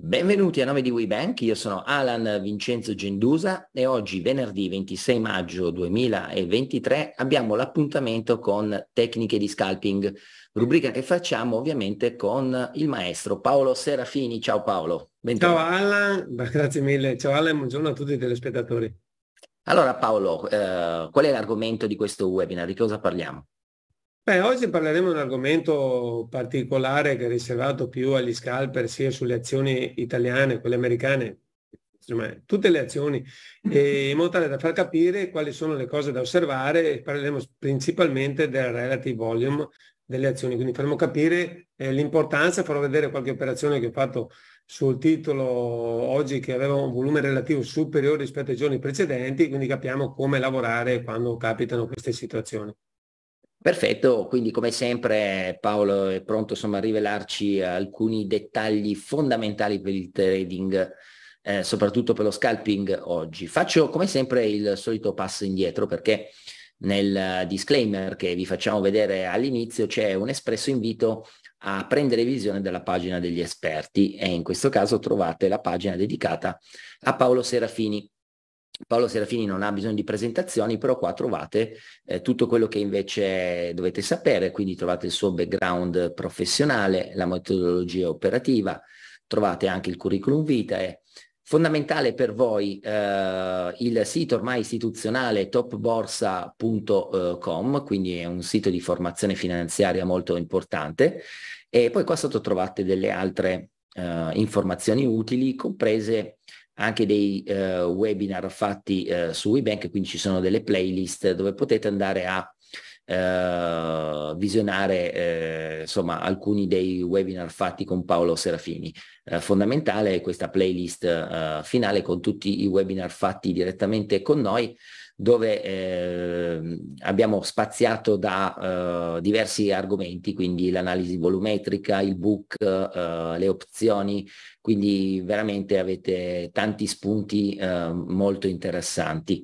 Benvenuti a nome di WeBank, io sono Alan Vincenzo Gendusa e oggi venerdì 26 maggio 2023 abbiamo l'appuntamento con Tecniche di Scalping, rubrica che facciamo ovviamente con il maestro Paolo Serafini. Ciao Paolo. Bentornato. Ciao Alan, grazie mille. Ciao Alan, buongiorno a tutti i telespettatori. Allora Paolo, eh, qual è l'argomento di questo webinar? Di cosa parliamo? Beh, oggi parleremo di un argomento particolare che è riservato più agli scalper sia sulle azioni italiane, quelle americane, insomma, tutte le azioni, in modo tale da far capire quali sono le cose da osservare e parleremo principalmente del relative volume delle azioni, quindi faremo capire eh, l'importanza, farò vedere qualche operazione che ho fatto sul titolo oggi che aveva un volume relativo superiore rispetto ai giorni precedenti, quindi capiamo come lavorare quando capitano queste situazioni. Perfetto, quindi come sempre Paolo è pronto insomma, a rivelarci alcuni dettagli fondamentali per il trading, eh, soprattutto per lo scalping oggi. Faccio come sempre il solito passo indietro perché nel disclaimer che vi facciamo vedere all'inizio c'è un espresso invito a prendere visione della pagina degli esperti e in questo caso trovate la pagina dedicata a Paolo Serafini. Paolo Serafini non ha bisogno di presentazioni, però qua trovate eh, tutto quello che invece dovete sapere, quindi trovate il suo background professionale, la metodologia operativa, trovate anche il curriculum vitae. Fondamentale per voi eh, il sito ormai istituzionale topborsa.com, quindi è un sito di formazione finanziaria molto importante e poi qua sotto trovate delle altre eh, informazioni utili, comprese anche dei eh, webinar fatti eh, su WeBank, quindi ci sono delle playlist dove potete andare a eh, visionare eh, insomma alcuni dei webinar fatti con Paolo Serafini. Eh, fondamentale è questa playlist eh, finale con tutti i webinar fatti direttamente con noi dove eh, abbiamo spaziato da eh, diversi argomenti, quindi l'analisi volumetrica, il book, eh, le opzioni, quindi veramente avete tanti spunti eh, molto interessanti.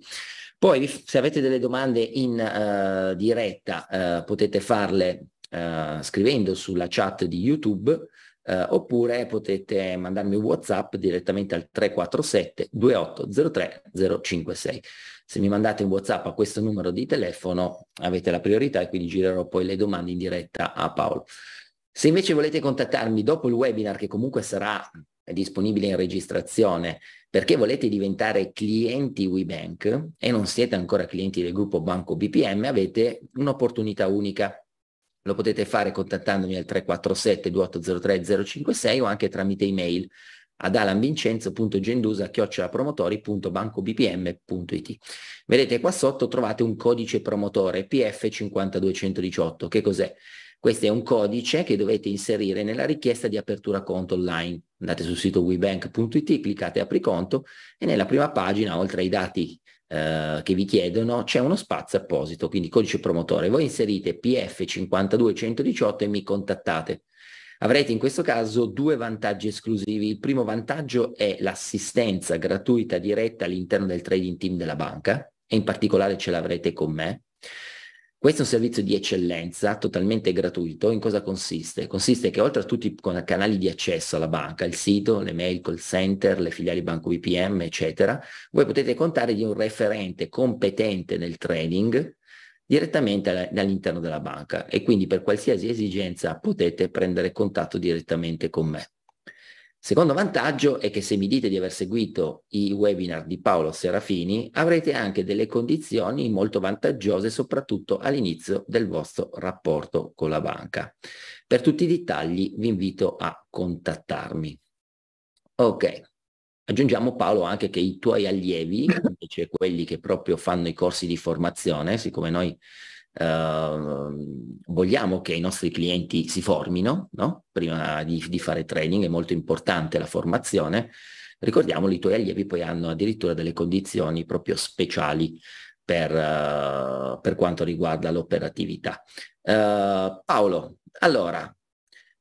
Poi se avete delle domande in eh, diretta eh, potete farle eh, scrivendo sulla chat di YouTube eh, oppure potete mandarmi un WhatsApp direttamente al 347 2803 056. Se mi mandate un WhatsApp a questo numero di telefono avete la priorità e quindi girerò poi le domande in diretta a Paolo. Se invece volete contattarmi dopo il webinar, che comunque sarà disponibile in registrazione perché volete diventare clienti WeBank e non siete ancora clienti del gruppo Banco BPM, avete un'opportunità unica. Lo potete fare contattandomi al 347 2803 056 o anche tramite email ad alanvincenzogendusa alanvincenzo.gendusa.promotori.bancobpm.it. Vedete qua sotto trovate un codice promotore PF5218. Che cos'è? Questo è un codice che dovete inserire nella richiesta di apertura conto online. Andate sul sito webank.it, cliccate apri conto e nella prima pagina, oltre ai dati eh, che vi chiedono, c'è uno spazio apposito, quindi codice promotore. Voi inserite PF52118 e mi contattate. Avrete in questo caso due vantaggi esclusivi. Il primo vantaggio è l'assistenza gratuita diretta all'interno del trading team della banca e in particolare ce l'avrete con me. Questo è un servizio di eccellenza, totalmente gratuito. In cosa consiste? Consiste che oltre a tutti i canali di accesso alla banca, il sito, le mail, call center, le filiali banco VPM, eccetera, voi potete contare di un referente competente nel trading direttamente all'interno della banca e quindi per qualsiasi esigenza potete prendere contatto direttamente con me. Secondo vantaggio è che se mi dite di aver seguito i webinar di Paolo Serafini, avrete anche delle condizioni molto vantaggiose soprattutto all'inizio del vostro rapporto con la banca. Per tutti i dettagli vi invito a contattarmi. Ok, aggiungiamo Paolo anche che i tuoi allievi, cioè quelli che proprio fanno i corsi di formazione, siccome noi Ehm, vogliamo che i nostri clienti si formino, no? prima di, di, fare training è molto importante la formazione, ricordiamo i tuoi allievi poi hanno addirittura delle condizioni proprio speciali per, uh, per quanto riguarda l'operatività. Uh, Paolo, allora,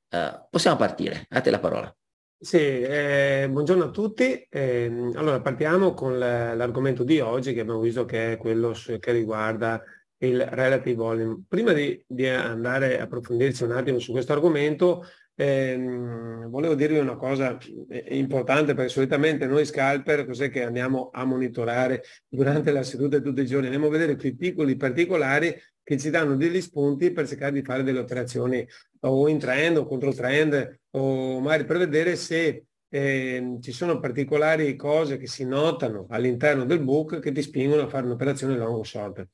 eh, possiamo partire, a te la parola. Sì, eh, buongiorno a tutti. Eh, allora partiamo con l'argomento di oggi che abbiamo visto che è quello che riguarda il relative volume. Prima di, di andare a approfondirci un attimo su questo argomento, ehm, volevo dirvi una cosa eh, importante perché solitamente noi scalper cos'è che andiamo a monitorare durante la seduta tutti i giorni? Andiamo a vedere quei piccoli particolari che ci danno degli spunti per cercare di fare delle operazioni o in trend o contro trend o magari per vedere se eh, ci sono particolari cose che si notano all'interno del book che ti spingono a fare un'operazione long short.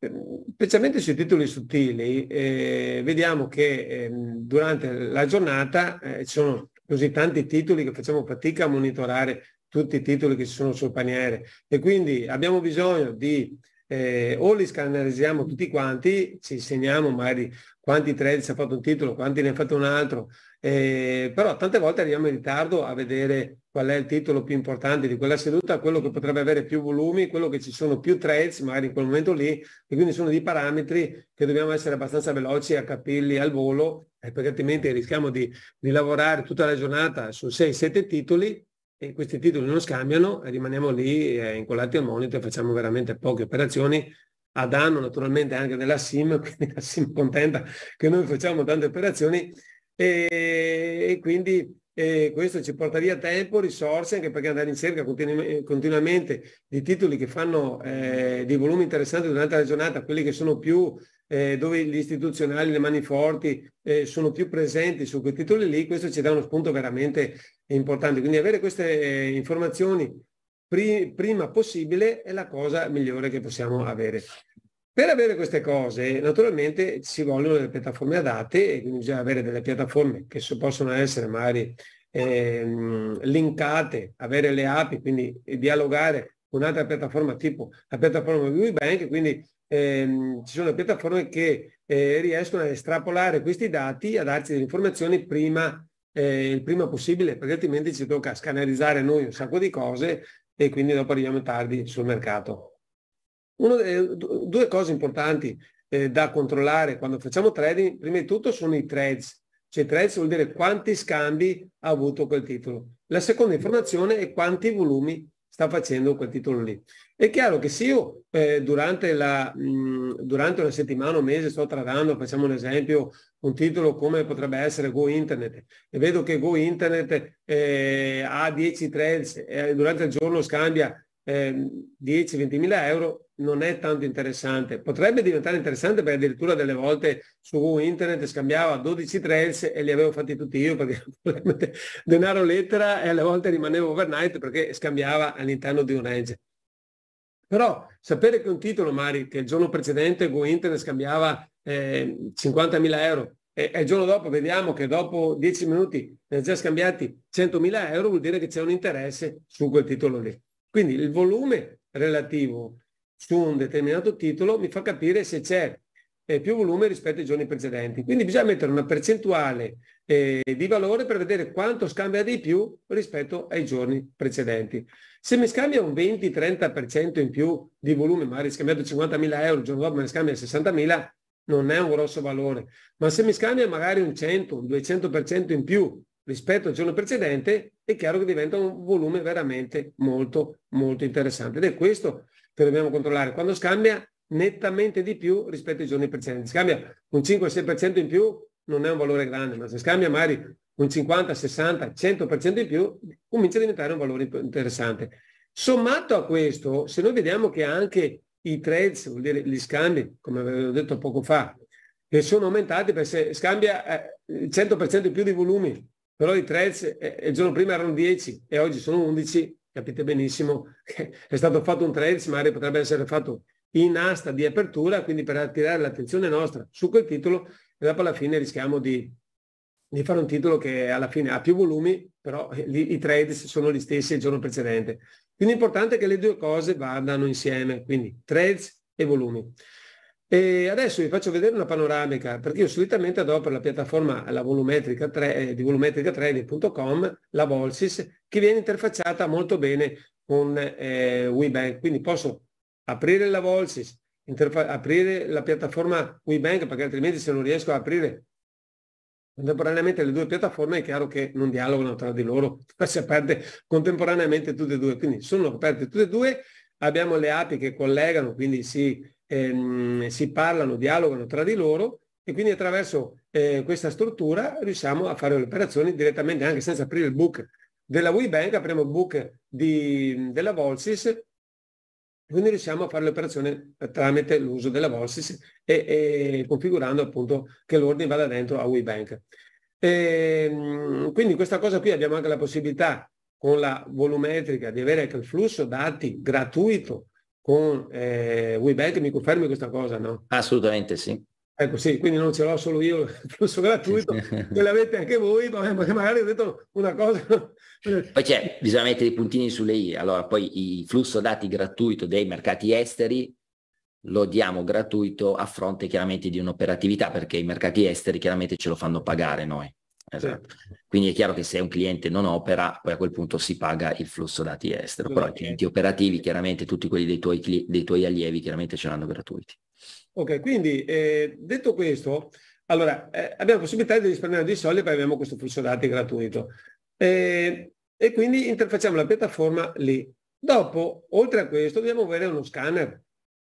Ehm, specialmente sui titoli sottili, eh, vediamo che eh, durante la giornata eh, ci sono così tanti titoli che facciamo fatica a monitorare tutti i titoli che ci sono sul paniere e quindi abbiamo bisogno di eh, o li scannerizziamo tutti quanti, ci segniamo magari quanti si è fatto un titolo, quanti ne ha fatto un altro, eh, però tante volte arriviamo in ritardo a vedere qual è il titolo più importante di quella seduta, quello che potrebbe avere più volumi, quello che ci sono più trades magari in quel momento lì, e quindi sono dei parametri che dobbiamo essere abbastanza veloci a capirli al volo, eh, perché altrimenti rischiamo di, di lavorare tutta la giornata su 6-7 titoli e questi titoli non scambiano, e rimaniamo lì eh, incollati al monitor e facciamo veramente poche operazioni a danno naturalmente anche della SIM, quindi la SIM contenta che noi facciamo tante operazioni e, e quindi e questo ci porta via tempo, risorse, anche perché andare in cerca continu- continuamente di titoli che fanno eh, dei volumi interessanti durante la giornata, quelli che sono più, eh, dove gli istituzionali, le mani forti eh, sono più presenti su quei titoli lì, questo ci dà uno spunto veramente importante. Quindi avere queste eh, informazioni prima possibile è la cosa migliore che possiamo avere. Per avere queste cose naturalmente ci vogliono delle piattaforme adatte e quindi bisogna avere delle piattaforme che possono essere magari eh, linkate, avere le api, quindi dialogare con un'altra piattaforma tipo la piattaforma WeBank, quindi ehm, ci sono piattaforme che eh, riescono a estrapolare questi dati, a darci delle informazioni prima eh, il prima possibile, perché altrimenti ci tocca scannerizzare noi un sacco di cose e quindi dopo arriviamo tardi sul mercato. Uno, due cose importanti eh, da controllare quando facciamo trading, prima di tutto sono i trades, cioè trades vuol dire quanti scambi ha avuto quel titolo. La seconda informazione è quanti volumi sta facendo quel titolo lì. È chiaro che se io eh, durante, la, mh, mm, durante una settimana o mese sto tradando, facciamo un esempio, un titolo come potrebbe essere Go Internet e vedo che Go Internet eh, ha 10 trades e durante il giorno scambia eh, 10-20 mila euro non è tanto interessante. Potrebbe diventare interessante perché addirittura delle volte su internet scambiava 12 trails e li avevo fatti tutti io perché denaro lettera e alle volte rimanevo overnight perché scambiava all'interno di un range. Però sapere che un titolo, Mari, che il giorno precedente Go Internet scambiava eh, 50.000 euro e, e, il giorno dopo vediamo che dopo 10 minuti ne ha già scambiati 100.000 euro, vuol dire che c'è un interesse su quel titolo lì. Quindi il volume relativo su un determinato titolo mi fa capire se c'è eh, più volume rispetto ai giorni precedenti. Quindi bisogna mettere una percentuale eh, di valore per vedere quanto scambia di più rispetto ai giorni precedenti. Se mi scambia un 20-30% in più di volume, magari scambiato 50.000 euro, il giorno dopo me ne scambia 60.000, non è un grosso valore. Ma se mi scambia magari un 100, un 200% in più rispetto al giorno precedente, è chiaro che diventa un volume veramente molto, molto interessante. Ed è questo che dobbiamo controllare. Quando scambia nettamente di più rispetto ai giorni precedenti. Scambia un 5-6% in più non è un valore grande, ma se scambia magari un 50, 60, 100% in più, comincia a diventare un valore interessante. Sommato a questo, se noi vediamo che anche i trades, vuol dire gli scambi, come avevo detto poco fa, che sono aumentati perché se scambia eh, il 100% in più di volumi però i trades eh, eh, il giorno prima erano 10 e oggi sono 11, capite benissimo che è stato fatto un trades, magari potrebbe essere fatto in asta di apertura, quindi per attirare l'attenzione nostra su quel titolo e dopo alla fine rischiamo di, di fare un titolo che alla fine ha più volumi, però eh, li, i trades sono gli stessi il giorno precedente. Quindi è importante che le due cose vadano insieme, quindi trades e volumi. E adesso vi faccio vedere una panoramica, perché io solitamente adopero la piattaforma la volumetrica 3, eh, di volumetricatraining.com, la Volsis, che viene interfacciata molto bene con eh, WeBank. Quindi posso aprire la Volsis, aprire la piattaforma WeBank, perché altrimenti se non riesco a aprire contemporaneamente le due piattaforme è chiaro che non dialogano tra di loro, si aperte contemporaneamente tutte e due. Quindi sono aperte tutte e due, abbiamo le api che collegano, quindi si ehm, si parlano, dialogano tra di loro e quindi attraverso eh, questa struttura riusciamo a fare le operazioni direttamente anche senza aprire il book della WeBank, apriamo il book di, della Volsis quindi riusciamo a fare l'operazione tramite l'uso della Volsis e, e, configurando appunto che l'ordine vada dentro a WeBank. E, ehm, quindi questa cosa qui abbiamo anche la possibilità con la volumetrica di avere anche il flusso dati gratuito con eh, Webback, mi confermi questa cosa, no? Assolutamente sì. Ecco sì, quindi non ce l'ho solo io flusso gratuito, ce l'avete anche voi, ma magari ho detto una cosa. Poi c'è, bisogna mettere i puntini sulle i, allora poi il flusso dati gratuito dei mercati esteri lo diamo gratuito a fronte chiaramente di un'operatività perché i mercati esteri chiaramente ce lo fanno pagare noi. Esatto. Quindi è chiaro che se un cliente non opera, poi a quel punto si paga il flusso dati estero, però okay. i clienti operativi, chiaramente tutti quelli dei tuoi, dei tuoi allievi, chiaramente ce l'hanno gratuiti. Ok, quindi eh, detto questo, allora eh, abbiamo la possibilità di risparmiare dei soldi e poi abbiamo questo flusso dati gratuito eh, e quindi interfacciamo la piattaforma lì. Dopo, oltre a questo, dobbiamo avere uno scanner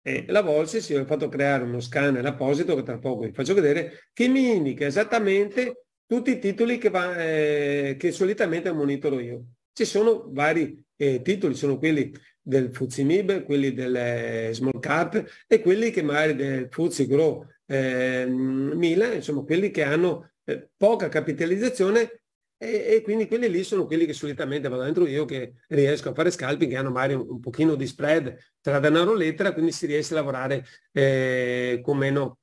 e la Volsis io ho fatto creare uno scanner apposito che tra poco vi faccio vedere che mi indica esattamente tutti i titoli che, va, eh, che solitamente monitoro io. Ci sono vari eh, titoli, sono quelli del Fuzimib, quelli del eh, Small Cap e quelli che magari del Fuzzi Grow eh, 1000, insomma quelli che hanno eh, poca capitalizzazione e, e, quindi quelli lì sono quelli che solitamente vado dentro io che riesco a fare scalping, che hanno magari un, un pochino di spread tra denaro lettera, quindi si riesce a lavorare eh, con, meno,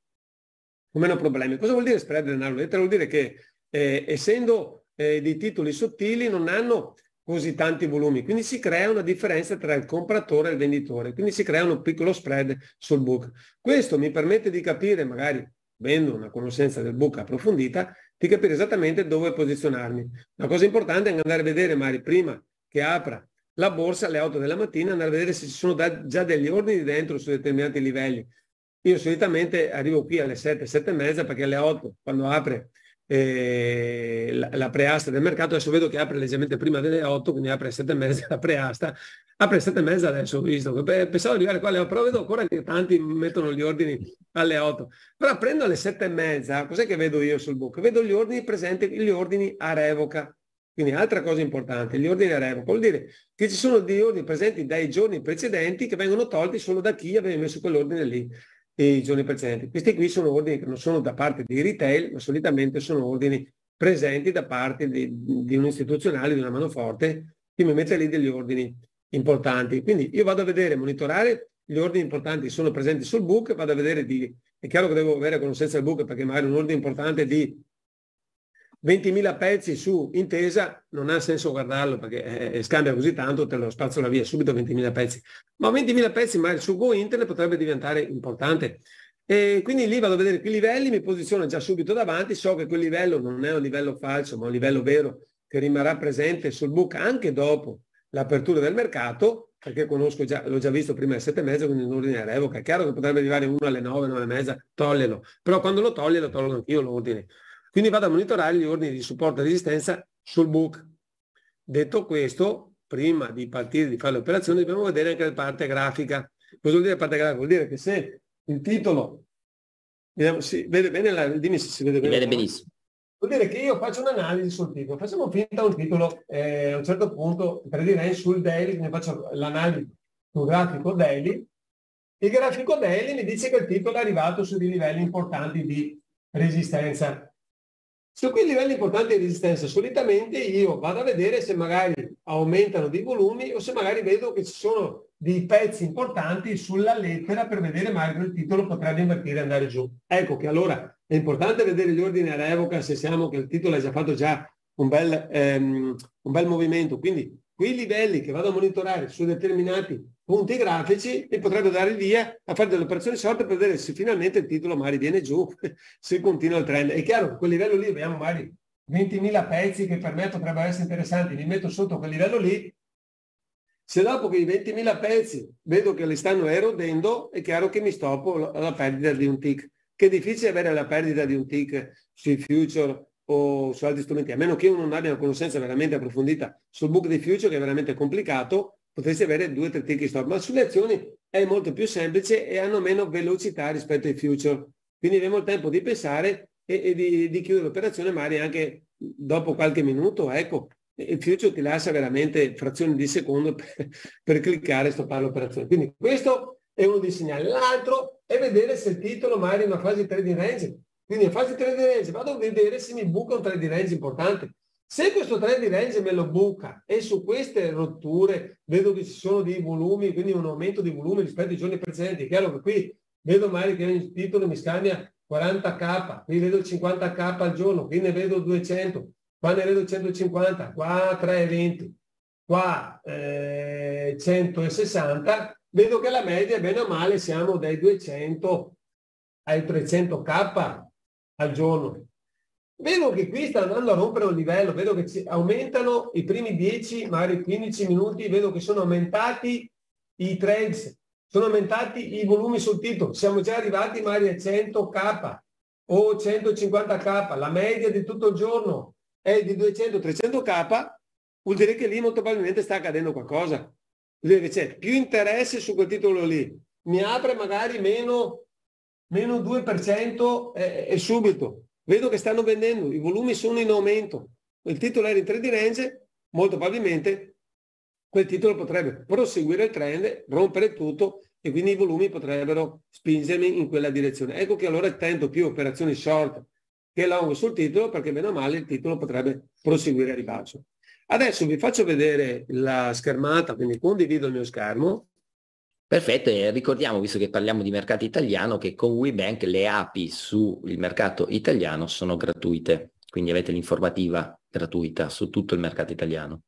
con meno problemi. Cosa vuol dire spread denaro lettera? Vuol dire che eh, essendo eh, di titoli sottili non hanno così tanti volumi, quindi si crea una differenza tra il compratore e il venditore, quindi si crea un piccolo spread sul book. Questo mi permette di capire, magari avendo una conoscenza del book approfondita, di capire esattamente dove posizionarmi. La cosa importante è andare a vedere, magari prima che apra la borsa alle 8 della mattina, andare a vedere se ci sono da, già degli ordini dentro su determinati livelli. Io solitamente arrivo qui alle 7, 7 e mezza perché alle 8 quando apre eh, la, la, preasta del mercato, adesso vedo che apre leggermente prima delle 8, quindi apre 7 e mezza la preasta, apre 7 e mezza adesso, ho visto, pensavo di arrivare qua alle 8, però vedo ancora che tanti mettono gli ordini alle 8, però prendo alle 7 e mezza, cos'è che vedo io sul book? Vedo gli ordini presenti, gli ordini a revoca, quindi altra cosa importante, gli ordini a revoca vuol dire che ci sono degli ordini presenti dai giorni precedenti che vengono tolti solo da chi aveva messo quell'ordine lì e giorni precedenti. Questi qui sono ordini che non sono da parte dei retail, ma solitamente sono ordini presenti da parte di, di un istituzionale, di una manoforte, che mi mette lì degli ordini importanti. Quindi io vado a vedere, monitorare, gli ordini importanti sono presenti sul book, vado a vedere di... È chiaro che devo avere conoscenza del book perché magari un ordine importante di 20.000 pezzi su intesa non ha senso guardarlo perché eh, eh scambia così tanto, te lo spazzo la via subito 20.000 pezzi. Ma 20.000 pezzi, ma su Go Internet potrebbe diventare importante. E quindi lì vado a vedere i livelli, mi posiziono già subito davanti, so che quel livello non è un livello falso, ma un livello vero che rimarrà presente sul book anche dopo l'apertura del mercato, perché conosco già, l'ho già visto prima alle sette e mezza, quindi in l'ordine revoca. È chiaro che potrebbe arrivare uno alle 9, 9 e mezza, toglielo. Però quando lo togli, lo tolgo anch'io l'ordine. Quindi vado a monitorare gli ordini di supporto e resistenza sul book. Detto questo, prima di partire di fare l'operazione dobbiamo vedere anche la parte grafica. Cosa vuol dire parte grafica? Vuol dire che se il titolo, vediamo, si vede bene, la, dimmi se si vede bene. Si vede benissimo. Vuol dire che io faccio un'analisi sul titolo, facciamo finta un titolo, eh, a un certo punto per predirei sul daily, ne faccio l'analisi sul grafico daily, il grafico daily mi dice che il titolo è arrivato su dei livelli importanti di resistenza su quei livelli importanti di resistenza solitamente io vado a vedere se magari aumentano dei volumi o se magari vedo che ci sono dei pezzi importanti sulla lettera per vedere magari il titolo potrebbe invertire e andare giù. Ecco che allora è importante vedere gli ordini a revoca se siamo che il titolo ha già fatto già un bel, ehm, un bel movimento. Quindi quei livelli che vado a monitorare su determinati punti grafici e potrebbe dare il via a fare delle operazioni short per vedere se finalmente il titolo magari viene giù, se continua il trend. È chiaro che quel livello lì abbiamo magari 20.000 pezzi che per me potrebbero essere interessanti, li metto sotto quel livello lì. Se dopo che i 20.000 pezzi vedo che li stanno erodendo, è chiaro che mi stoppo alla perdita di un tick. Che è difficile avere la perdita di un tick sui future o su altri strumenti, a meno che uno non abbia una conoscenza veramente approfondita sul book di future, che è veramente complicato, potresti avere due o tre tick stop, ma sulle azioni è molto più semplice e hanno meno velocità rispetto ai future. Quindi abbiamo il tempo di pensare e, e di, di, chiudere l'operazione magari anche dopo qualche minuto. Ecco, il future ti lascia veramente frazioni di secondo per, per cliccare e stoppare l'operazione. Quindi questo è uno dei segnali. L'altro è vedere se il titolo magari è una fase di trading range. Quindi in fase di trading range vado a vedere se mi buca un trading range importante. Se questo trend di range me lo buca e su queste rotture vedo che ci sono dei volumi, quindi un aumento di volume rispetto ai giorni precedenti, chiaro che qui vedo magari che il titolo mi scambia 40k, qui vedo 50k al giorno, qui ne vedo 200, qua ne vedo 150, qua 320, qua eh, 160, vedo che la media bene o male siamo dai 200 ai 300k al giorno. Vedo che qui sta andando a rompere un livello, vedo che aumentano i primi 10, magari 15 minuti, vedo che sono aumentati i trades, sono aumentati i volumi sul titolo, siamo già arrivati magari a 100k o 150k, la media di tutto il giorno è di 200-300k, vuol dire che lì molto probabilmente sta accadendo qualcosa. Dire C'è più interesse su quel titolo lì, mi apre magari meno, meno 2% e, e subito Vedo che stanno vendendo, i volumi sono in aumento. Il titolo era in 3D range, molto probabilmente quel titolo potrebbe proseguire il trend, rompere tutto e quindi i volumi potrebbero spingermi in quella direzione. Ecco che allora tento più operazioni short che long sul titolo perché meno male il titolo potrebbe proseguire a ribasso. Adesso vi faccio vedere la schermata, quindi condivido il mio schermo Perfetto, e ricordiamo, visto che parliamo di mercato italiano, che con WeBank le API sul mercato italiano sono gratuite, quindi avete l'informativa gratuita su tutto il mercato italiano.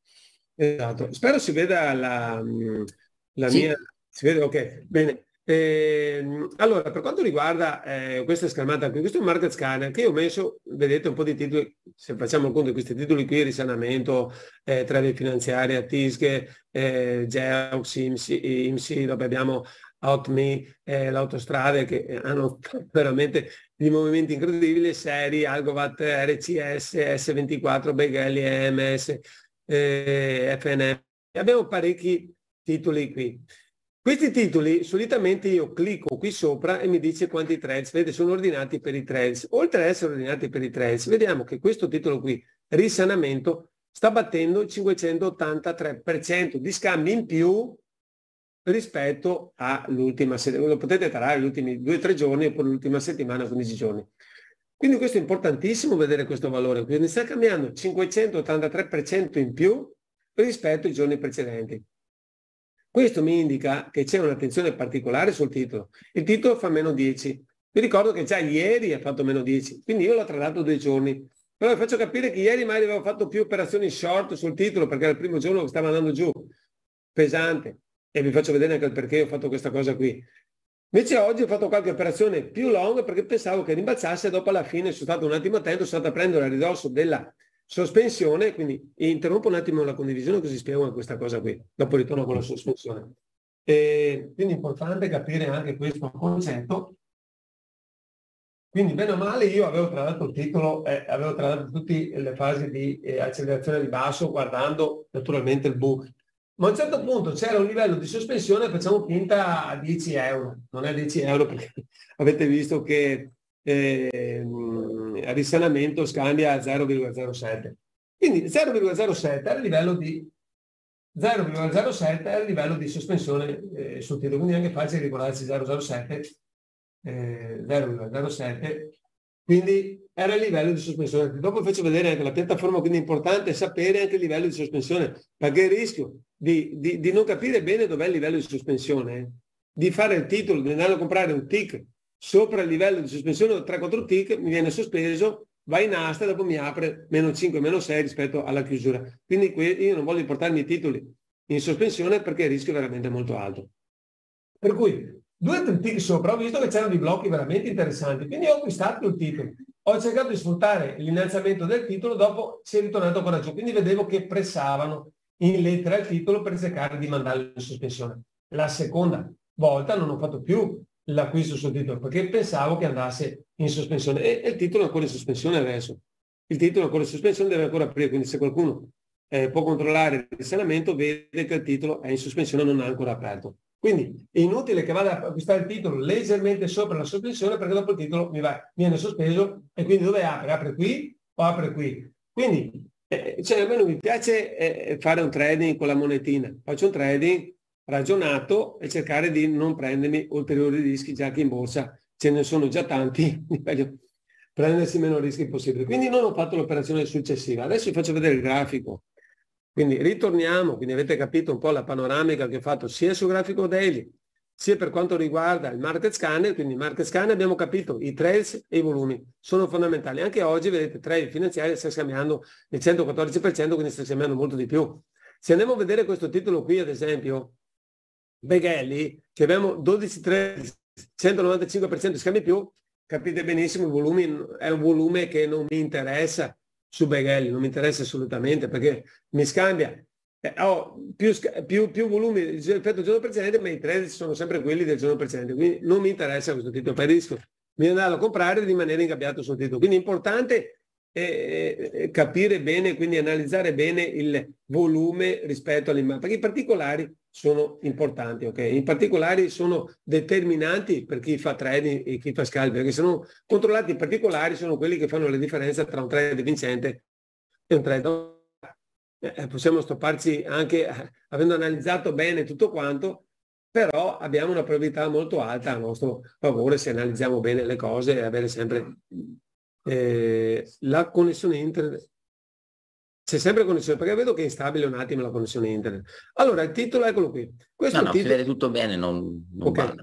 Esatto, spero si veda la, mm, la sì. mia... Si vede, ok, bene. Ehm, allora, per quanto riguarda eh, questa schermata qui, questo è un market scanner che io ho messo, vedete un po' di titoli, se facciamo il conto di questi titoli qui, risanamento, eh, trade finanziaria, TISCHE, eh, Geox, IMSI, IMSI, dopo abbiamo Outme, eh, l'autostrada che hanno veramente dei movimenti incredibili, Seri, Algovat, RCS, S24, Beghelli, EMS, eh, FNM. Abbiamo parecchi titoli qui. Questi titoli solitamente io clicco qui sopra e mi dice quanti trends, vedete sono ordinati per i trends. Oltre ad essere ordinati per i trends, vediamo che questo titolo qui, risanamento, sta battendo il 583% di scambi in più rispetto all'ultima settimana. Lo potete tarare gli ultimi 2-3 giorni oppure l'ultima settimana, 15 giorni. Quindi questo è importantissimo vedere questo valore. Quindi sta cambiando 583% in più rispetto ai giorni precedenti. Questo mi indica che c'è un'attenzione particolare sul titolo. Il titolo fa meno 10. Vi ricordo che già ieri ha fatto meno 10, quindi io l'ho trattato due giorni. Però vi faccio capire che ieri magari avevo fatto più operazioni short sul titolo perché era il primo giorno che stava andando giù, pesante. E vi faccio vedere anche il perché ho fatto questa cosa qui. Invece oggi ho fatto qualche operazione più long perché pensavo che rimbalzasse dopo alla fine sono stato un attimo attento, sono stato a prendere a ridosso della Sospensione, quindi interrompo un attimo la condivisione così spiego anche questa cosa qui, dopo ritorno con la sospensione. E quindi è importante capire anche questo concetto. Quindi bene o male io avevo tra l'altro il titolo, eh, avevo tra l'altro tutte le fasi di eh, accelerazione di basso guardando naturalmente il book. Ma a un certo punto c'era un livello di sospensione, facciamo finta a 10 euro, non è 10 euro perché avete visto che eh, risanamento scambia 0,07. Quindi 0,07 era il livello di 0,07 è il livello di sospensione eh, sottile, quindi è anche facile ricordarsi 007, eh, 0,07, quindi era il livello di sospensione. Dopo faccio vedere anche la piattaforma, quindi è importante sapere anche il livello di sospensione, perché il rischio di, di, di non capire bene dov'è il livello di sospensione, eh, di fare il titolo, di andare a comprare un tick sopra il livello di sospensione 3-4 tick mi viene sospeso, va in asta e dopo mi apre meno 5, meno 6 rispetto alla chiusura. Quindi io non voglio portarmi i titoli in sospensione perché il rischio è veramente molto alto. Per cui due o tick sopra ho visto che c'erano dei blocchi veramente interessanti, quindi ho acquistato il titolo. Ho cercato di sfruttare l'innalzamento del titolo, dopo si è ritornato ancora giù, quindi vedevo che pressavano in lettera il titolo per cercare di mandarlo in sospensione. La seconda volta non ho fatto più l'acquisto sul titolo, perché pensavo che andasse in sospensione e, e, il titolo è ancora in sospensione adesso. Il titolo è ancora in sospensione deve ancora aprire, quindi se qualcuno eh, può controllare il risanamento vede che il titolo è in sospensione non ha ancora aperto. Quindi è inutile che vada a acquistare il titolo leggermente sopra la sospensione perché dopo il titolo mi va, viene sospeso e quindi dove apre? Apre qui o apre qui? Quindi eh, cioè, a me non mi piace eh, fare un trading con la monetina, faccio un trading ragionato e cercare di non prendermi ulteriori rischi già che in borsa ce ne sono già tanti, meglio prendersi meno rischi possibile. Quindi non ho fatto l'operazione successiva. Adesso vi faccio vedere il grafico. Quindi ritorniamo, quindi avete capito un po' la panoramica che ho fatto sia sul grafico daily, sia per quanto riguarda il market scanner, quindi il market scanner abbiamo capito, i trails e i volumi sono fondamentali. Anche oggi vedete tra i finanziari sta scambiando il 114%, quindi sta scambiando molto di più. Se andiamo a vedere questo titolo qui, ad esempio, Beghelli, che abbiamo 12, 13, 195% di scambi più, capite benissimo, il volume è un volume che non mi interessa su Beghelli, non mi interessa assolutamente perché mi scambia. Eh, ho più, più, più volumi rispetto al giorno precedente, ma i trade sono sempre quelli del giorno precedente, quindi non mi interessa questo titolo, preferisco di andarlo a comprare e rimanere ingabbiato sul titolo. Quindi è importante e capire bene, quindi analizzare bene il volume rispetto all'immagine, perché i particolari sono importanti, ok? I particolari sono determinanti per chi fa trading e chi fa scalping, perché se non controllati i particolari, sono quelli che fanno la differenza tra un trade vincente e un trade. Eh, possiamo stopparci anche eh, avendo analizzato bene tutto quanto, però abbiamo una probabilità molto alta a nostro favore se analizziamo bene le cose e avere sempre eh, la connessione internet c'è sempre connessione, perché vedo che è instabile un attimo la connessione internet. Allora, il titolo, eccolo qui. Questo no, no, titolo... vede tutto bene, non, non okay.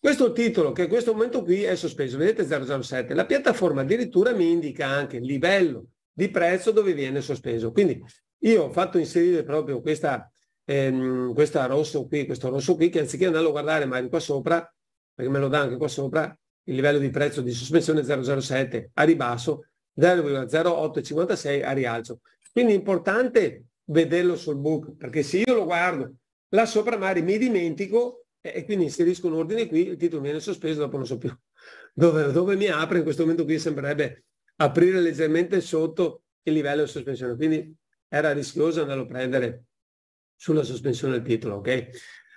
Questo titolo, che in questo momento qui è sospeso, vedete 007, la piattaforma addirittura mi indica anche il livello di prezzo dove viene sospeso. Quindi io ho fatto inserire proprio questa, ehm, questa rosso qui, questo rosso qui, che anziché andarlo a guardare magari qua sopra, perché me lo dà anche qua sopra, il livello di prezzo di sospensione 007 a ribasso, 0,0856 a rialzo. Quindi è importante vederlo sul book, perché se io lo guardo là sopra magari mi dimentico e quindi inserisco un ordine qui, il titolo viene sospeso, dopo non so più dove, dove mi apre, in questo momento qui sembrerebbe aprire leggermente sotto il livello di sospensione, quindi era rischioso andarlo a prendere sulla sospensione del titolo, ok?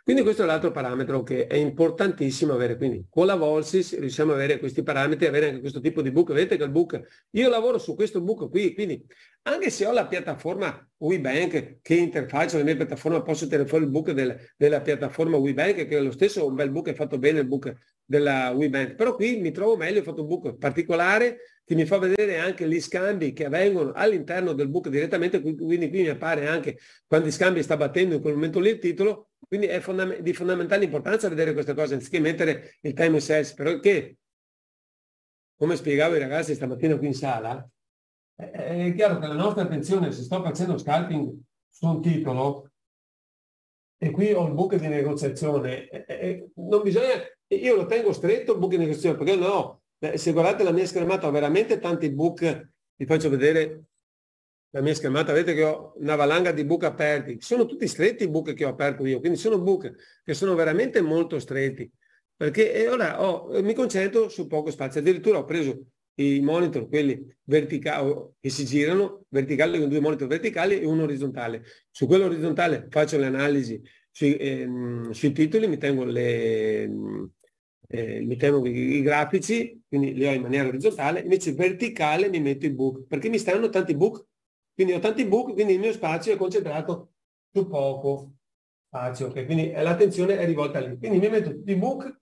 Quindi questo è l'altro parametro che è importantissimo avere, quindi con la Volsis riusciamo ad avere questi parametri, avere anche questo tipo di book, vedete che il book, io lavoro su questo book qui, quindi anche se ho la piattaforma WeBank che interfaccia la mia piattaforma, posso tenere fuori il book del, della piattaforma WeBank, che è lo stesso un bel book, è fatto bene il book della WeBank, però qui mi trovo meglio, ho fatto un book particolare che mi fa vedere anche gli scambi che avvengono all'interno del book direttamente, quindi qui mi appare anche quanti scambi sta battendo in quel momento lì il titolo, quindi è fondament- di fondamentale importanza vedere queste cose anziché mettere il time sales, perché come spiegavo ai ragazzi stamattina qui in sala, è chiaro che la nostra attenzione, se sto facendo scalping su un titolo, e qui ho il book di negoziazione, non bisogna, io lo tengo stretto il buco di negoziazione, perché no, se guardate la mia schermata ho veramente tanti book, vi faccio vedere la mia schermata, vedete che ho una valanga di buchi aperti, sono tutti stretti i buchi che ho aperto io, quindi sono buchi che sono veramente molto stretti, perché ora ho, mi concentro su poco spazio, addirittura ho preso i monitor, quelli verticali, che si girano, verticali con due monitor verticali e uno orizzontale. Su quello orizzontale faccio le analisi sui, ehm, sui titoli, mi tengo, le, eh, mi tengo i, i grafici, quindi li ho in maniera orizzontale, invece verticale mi metto i book, perché mi stanno tanti book quindi ho tanti buchi, quindi il mio spazio è concentrato su poco spazio, okay? quindi eh, l'attenzione è rivolta lì. Quindi mi metto tutti i book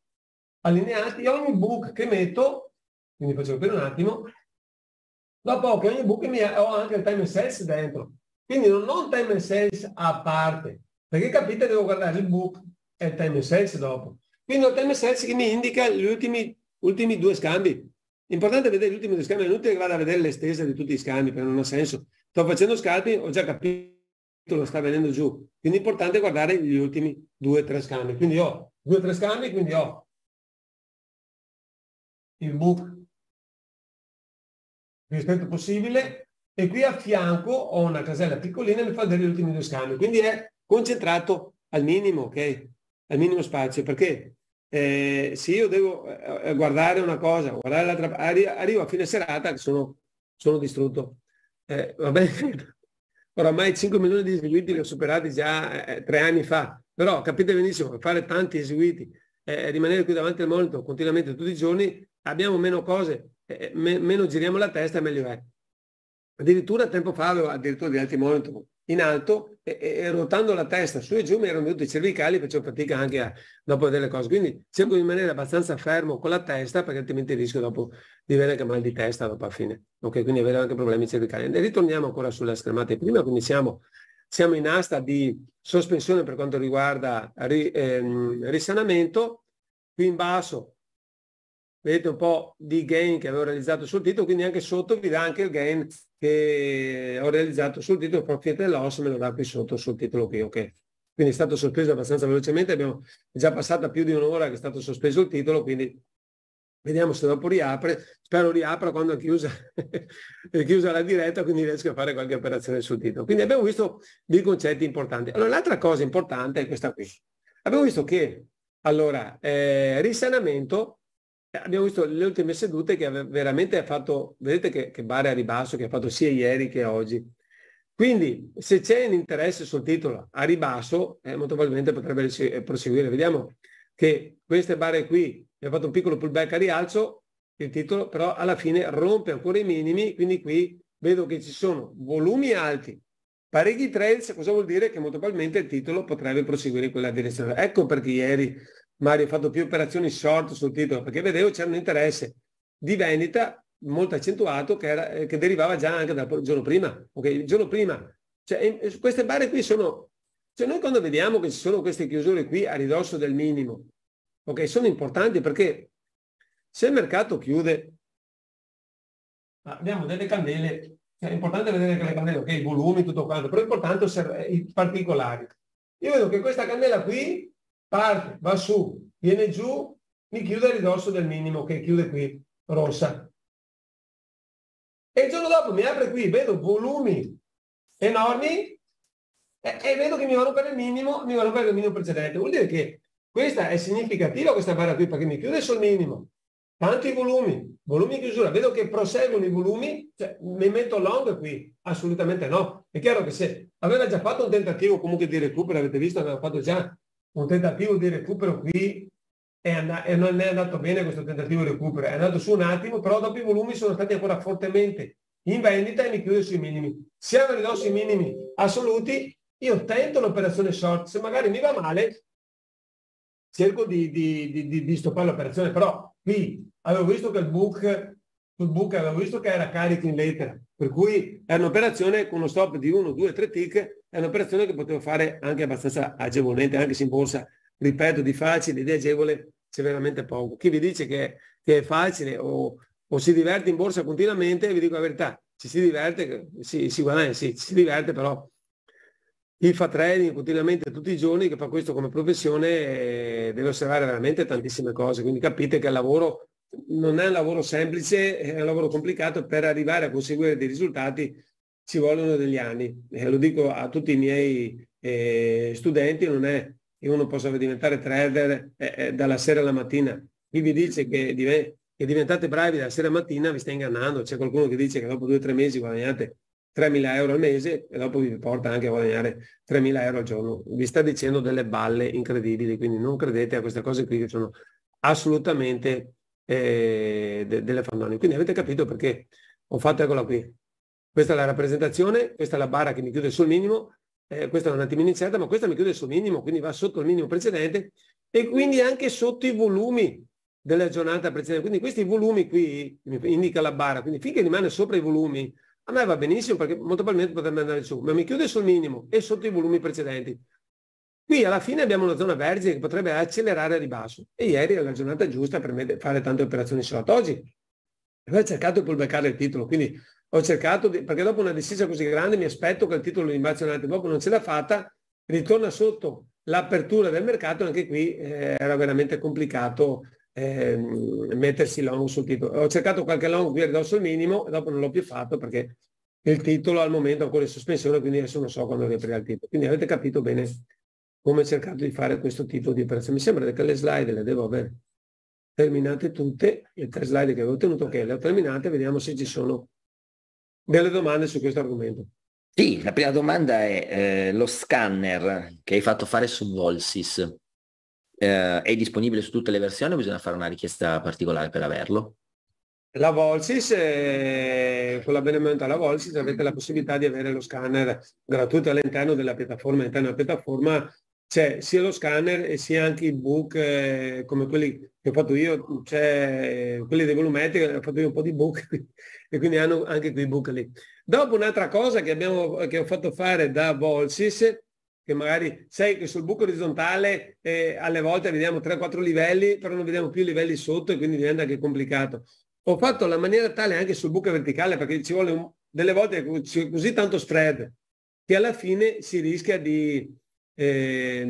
allineati e ogni book che metto, quindi faccio per un attimo, dopo che ogni book mi ha, ho anche il time sales dentro. Quindi non ho un time sales a parte, perché capite devo guardare il book e il time sales dopo. Quindi ho il time sales che mi indica gli ultimi, ultimi due scambi. Importante vedere gli ultimi due scambi, è inutile che vada a vedere l'estesa di tutti gli scambi, perché non ha senso. Sto facendo scalpi, ho già capito lo sta venendo giù. Quindi è importante guardare gli ultimi due o tre scambi. Quindi ho due o tre scambi, quindi ho il book più stretto possibile e qui a fianco ho una casella piccolina e mi fa vedere gli ultimi due scambi. Quindi è concentrato al minimo, ok? Al minimo spazio, perché eh, se io devo eh, guardare una cosa, guardare l'altra, arri- arrivo a fine serata che sono, sono distrutto eh, vabbè, oramai 5 milioni di eseguiti li ho superati già eh, tre anni fa, però capite benissimo, fare tanti eseguiti, eh, rimanere qui davanti al monitor continuamente tutti i giorni, abbiamo meno cose, eh, eh, me, meno giriamo la testa, meglio è. Addirittura tempo fa avevo addirittura di altri monitor, in alto e, e ruotando la testa su e giù mi erano venuti i cervicali, facevo fatica anche a, dopo delle cose. Quindi cerco di rimanere abbastanza fermo con la testa perché altrimenti rischio dopo di avere anche mal di testa dopo a fine. Ok, quindi avere anche problemi cervicali. E ritorniamo ancora sulla schermata di prima, quindi siamo, siamo in asta di sospensione per quanto riguarda ri, ehm, risanamento. Qui in basso vedete un po' di gain che avevo realizzato sul titolo, quindi anche sotto vi dà anche il gain che ho realizzato sul titolo Profit e Loss, me lo dà qui sotto sul titolo qui, ok? Quindi è stato sospeso abbastanza velocemente, abbiamo già passata più di un'ora che è stato sospeso il titolo, quindi vediamo se dopo riapre, spero riapra quando è chiusa, è chiusa la diretta, quindi riesco a fare qualche operazione sul titolo. Quindi abbiamo visto dei concetti importanti. Allora, l'altra cosa importante è questa qui. Abbiamo visto che, allora, eh, risanamento eh, abbiamo visto le ultime sedute che veramente ha fatto, vedete che, che bare a ribasso che ha fatto sia ieri che oggi. Quindi se c'è un interesse sul titolo a ribasso, eh, molto probabilmente potrebbe proseguire. Vediamo che queste barre qui, abbiamo fatto un piccolo pullback a rialzo, il titolo però alla fine rompe ancora i minimi, quindi qui vedo che ci sono volumi alti, parecchi trades, cosa vuol dire? Che molto probabilmente il titolo potrebbe proseguire in quella direzione. Ecco perché ieri Mario ha fatto più operazioni short sul titolo perché vedevo c'era un interesse di vendita molto accentuato che, era, eh, che derivava già anche dal giorno prima. Okay? Il giorno prima. Cioè, queste barre qui sono... Cioè noi quando vediamo che ci sono queste chiusure qui a ridosso del minimo, ok, sono importanti perché se il mercato chiude... Abbiamo delle candele, cioè, è importante vedere che le candele, ok, i volumi, tutto quanto, però è importante osservare i particolari. Io vedo che questa candela qui parte, va su, viene giù, mi chiude a ridosso del minimo che chiude qui, rossa. E il giorno dopo mi apre qui, vedo volumi enormi e, e vedo che mi vanno per il minimo, mi vanno per il minimo precedente. Vuol dire che questa è significativa questa barra qui perché mi chiude sul minimo. Tanti volumi, volumi in chiusura, vedo che proseguono i volumi, cioè mi metto long qui, assolutamente no. È chiaro che se aveva già fatto un tentativo comunque di recupero, avete visto, aveva fatto già un tentativo di recupero qui è and- e non è andato bene questo tentativo di recupero, è andato su un attimo, però dopo i volumi sono stati ancora fortemente in vendita e mi chiudo sui minimi. Siamo ridossi ai minimi assoluti, io tento l'operazione short, se magari mi va male cerco di, di, di, di stoppare l'operazione, però qui avevo visto che il book sul book avevo visto che era carico in lettera, per cui era un'operazione con uno stop di 1, 2, 3 tick, è un'operazione che potevo fare anche abbastanza agevolmente, anche se in borsa, ripeto, di facile, di agevole c'è veramente poco. Chi vi dice che, che è facile o, o, si diverte in borsa continuamente, vi dico la verità, ci si diverte, si, si guadagna, sì, ci si diverte, però chi fa trading continuamente tutti i giorni, che fa questo come professione, eh, deve osservare veramente tantissime cose, quindi capite che il lavoro non è un lavoro semplice, è un lavoro complicato, per arrivare a conseguire dei risultati ci vogliono degli anni. Eh, lo dico a tutti i miei eh, studenti, non è che uno possa diventare trader eh, eh dalla sera alla mattina. Chi vi dice che, div- che, diventate bravi dalla sera alla mattina vi sta ingannando, c'è qualcuno che dice che dopo due o tre mesi guadagnate 3.000 euro al mese e dopo vi porta anche a guadagnare 3.000 euro al giorno. Vi sta dicendo delle balle incredibili, quindi non credete a queste cose qui che sono assolutamente eh, de, delle fannone. Quindi avete capito perché ho fatto, eccola qui. Questa è la rappresentazione, questa è la barra che mi chiude sul minimo, eh, questa è un attimino incerta, ma questa mi chiude sul minimo, quindi va sotto il minimo precedente e quindi anche sotto i volumi della giornata precedente. Quindi questi volumi qui, mi indica la barra, quindi finché rimane sopra i volumi, a me va benissimo perché molto probabilmente potrebbe andare su, ma mi chiude sul minimo e sotto i volumi precedenti. Qui alla fine abbiamo una zona vergine che potrebbe accelerare a ribasso e ieri è la giornata giusta per fare tante operazioni short. Oggi ho cercato di pubblicare il titolo, quindi ho cercato di, perché dopo una decisione così grande mi aspetto che il titolo di immazionante dopo non ce l'ha fatta, ritorna sotto l'apertura del mercato, anche qui eh, era veramente complicato eh, mettersi long sul titolo. Ho cercato qualche long qui addosso al minimo, dopo non l'ho più fatto perché il titolo al momento è ancora in sospensione, quindi adesso non so quando riaprirà il titolo. Quindi avete capito bene come ho cercato di fare questo tipo di operazione. Mi sembra che le slide le devo aver terminate tutte, le tre slide che avevo tenuto, che okay, le ho terminate, vediamo se ci sono delle domande su questo argomento. Sì, la prima domanda è eh, lo scanner che hai fatto fare su Volsis. Eh, è disponibile su tutte le versioni o bisogna fare una richiesta particolare per averlo? La Volsis, eh, con l'avvenimento alla Volsis avete la possibilità di avere lo scanner gratuito all'interno della piattaforma, all'interno della piattaforma c'è sia lo scanner e sia anche i book eh, come quelli che ho fatto io, c'è eh, quelli dei volumetri, ho fatto io un po' di book e quindi hanno anche quei book lì. Dopo un'altra cosa che, abbiamo, che ho fatto fare da Volsis, che magari sai che sul buco orizzontale eh, alle volte vediamo 3-4 livelli, però non vediamo più i livelli sotto e quindi diventa anche complicato. Ho fatto la maniera tale anche sul buco verticale perché ci vuole un, delle volte così tanto spread che alla fine si rischia di, eh,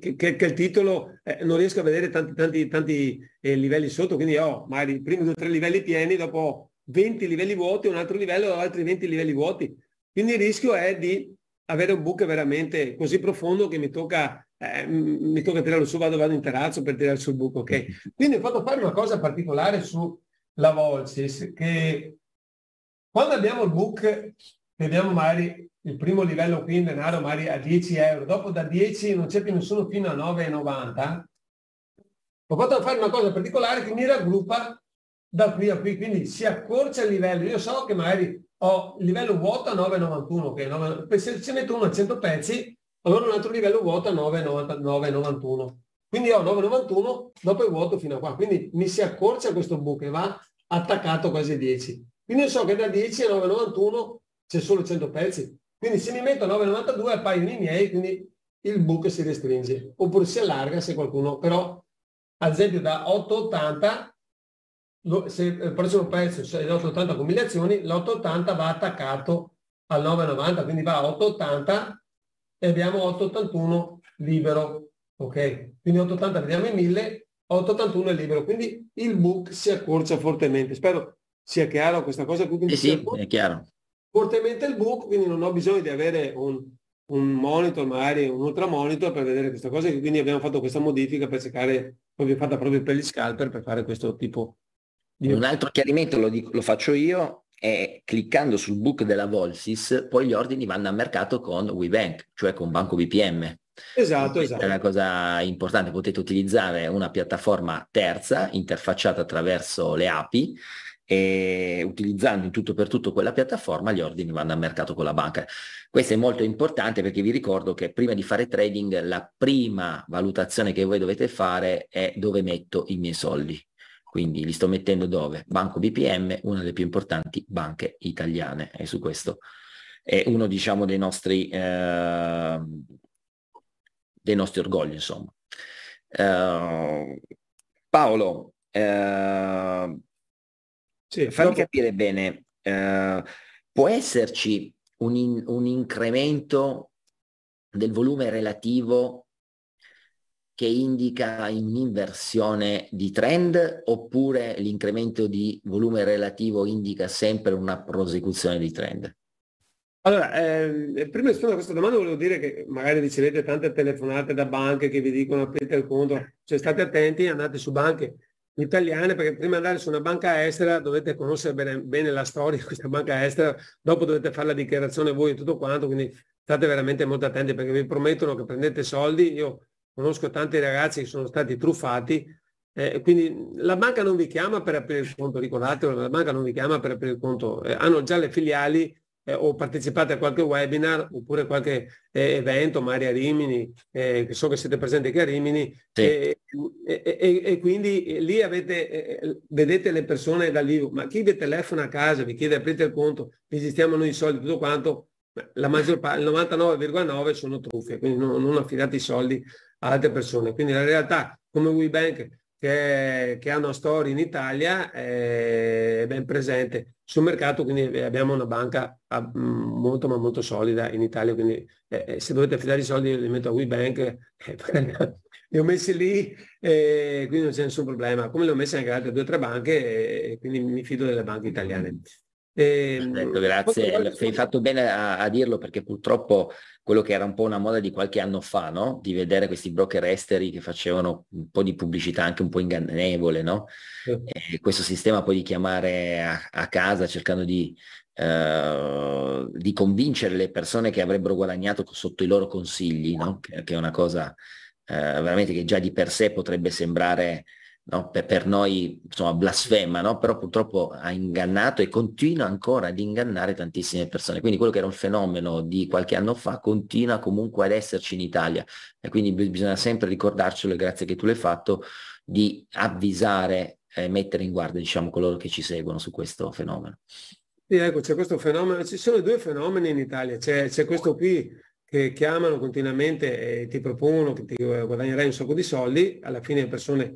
che, che, il titolo eh, non riesco a vedere tanti, tanti, tanti eh, livelli sotto, quindi ho magari i primi due tre livelli pieni, dopo 20 livelli vuoti, un altro livello, altri 20 livelli vuoti. Quindi il rischio è di avere un buco veramente così profondo che mi tocca, eh, mi tocca tirarlo su, vado, vado in terrazzo per tirare sul buco. ok Quindi ho fatto fare una cosa particolare sulla Volsis, che quando abbiamo il book vediamo magari il primo livello qui in denaro magari a 10 euro, dopo da 10 non c'è più nessuno fino a 9,90, ho fatto fare una cosa particolare che mi raggruppa da qui a qui, quindi si accorcia il livello. Io so che magari ho il livello vuoto a 9,91, che okay? se ce metto uno a 100 pezzi, allora un altro livello vuoto a 9,91. Quindi ho 9,91, dopo il vuoto fino a qua. Quindi mi si accorcia questo buco e va attaccato quasi a 10. Quindi io so che da 10 a 9,91 c'è solo 100 pezzi. Quindi se mi metto 9,92 appaiono i miei, quindi il book si restringe. Oppure si allarga se qualcuno, però ad esempio da 8,80, se eh, il prossimo pezzo cioè l'8,80 con mille azioni, l'8,80 va attaccato al 9,90, quindi va a 8,80 e abbiamo 8,81 libero. Ok? Quindi 8,80 vediamo i 1000, 8,81 è libero, quindi il book si accorcia fortemente. Spero sia chiaro questa cosa. Quindi eh sì, è chiaro fortemente il book, quindi non ho bisogno di avere un, un monitor, magari un ultramonitor per vedere questa cosa, quindi abbiamo fatto questa modifica per cercare, proprio fatta proprio per gli scalper, per fare questo tipo di... Un altro chiarimento lo, dico, lo faccio io, è cliccando sul book della Volsis, poi gli ordini vanno a mercato con WeBank, cioè con Banco BPM. Esatto, esatto. È una cosa importante, potete utilizzare una piattaforma terza interfacciata attraverso le API e utilizzando in tutto per tutto quella piattaforma gli ordini vanno al mercato con la banca. Questo è molto importante perché vi ricordo che prima di fare trading la prima valutazione che voi dovete fare è dove metto i miei soldi. Quindi li sto mettendo dove? Banco BPM, una delle più importanti banche italiane e su questo è uno diciamo dei nostri, eh, dei nostri orgogli insomma. Eh, Paolo, eh, sì, Fammi dopo... capire bene, eh, può esserci un, in, un incremento del volume relativo che indica un'inversione di trend oppure l'incremento di volume relativo indica sempre una prosecuzione di trend? Allora, ehm, prima di rispondere a questa domanda volevo dire che magari ricevete tante telefonate da banche che vi dicono aprite il conto, cioè state attenti, andate su banche italiane perché prima di andare su una banca estera dovete conoscere bene, bene, la storia di questa banca estera, dopo dovete fare la dichiarazione voi e tutto quanto, quindi state veramente molto attenti perché vi promettono che prendete soldi, io conosco tanti ragazzi che sono stati truffati, eh, quindi la banca non vi chiama per aprire il conto, ricordatelo, la banca non vi chiama per aprire il conto, eh, hanno già le filiali eh, o partecipate a qualche webinar oppure qualche eh, evento, magari a Rimini, eh, che so che siete presenti anche a Rimini, sì. e, e, e, quindi eh, lì avete, eh, eh, vedete le persone da lì, ma chi vi telefona a casa, vi chiede aprite il conto, vi gestiamo noi i soldi, tutto quanto, la maggior parte, il 99,9 sono truffe, quindi non, non affidate i soldi a altre persone. Quindi la realtà come WeBank che, che, ha una storia in Italia è eh, ben presente sul mercato, quindi eh, abbiamo una banca ah, mm, molto ma molto solida in Italia, quindi eh, eh, se dovete affidare i soldi li metto a WeBank, eh, li ho messi lì e quindi non c'è nessun problema, come le ho messi anche altre due o tre banche e quindi mi fido delle banche italiane. Eh, grazie, hai fatto bene a, a, dirlo perché purtroppo quello che era un po' una moda di qualche anno fa, no? di vedere questi broker esteri che facevano un po' di pubblicità anche un po' ingannevole, no? Eh. questo sistema poi di chiamare a, a casa cercando di, Uh, di convincere le persone che avrebbero guadagnato sotto i loro consigli, no? che, che, è una cosa uh, veramente che già di per sé potrebbe sembrare no? per, per, noi insomma, blasfema, no? però purtroppo ha ingannato e continua ancora ad ingannare tantissime persone. Quindi quello che era un fenomeno di qualche anno fa continua comunque ad esserci in Italia e quindi bisogna sempre ricordarcelo, e grazie che tu l'hai fatto, di avvisare e mettere in guardia diciamo, coloro che ci seguono su questo fenomeno. Sì, ecco, c'è questo fenomeno, ci sono due fenomeni in Italia, c'è, c'è questo qui che chiamano continuamente e eh, ti propongono che ti guadagnerai un sacco di soldi, alla fine le persone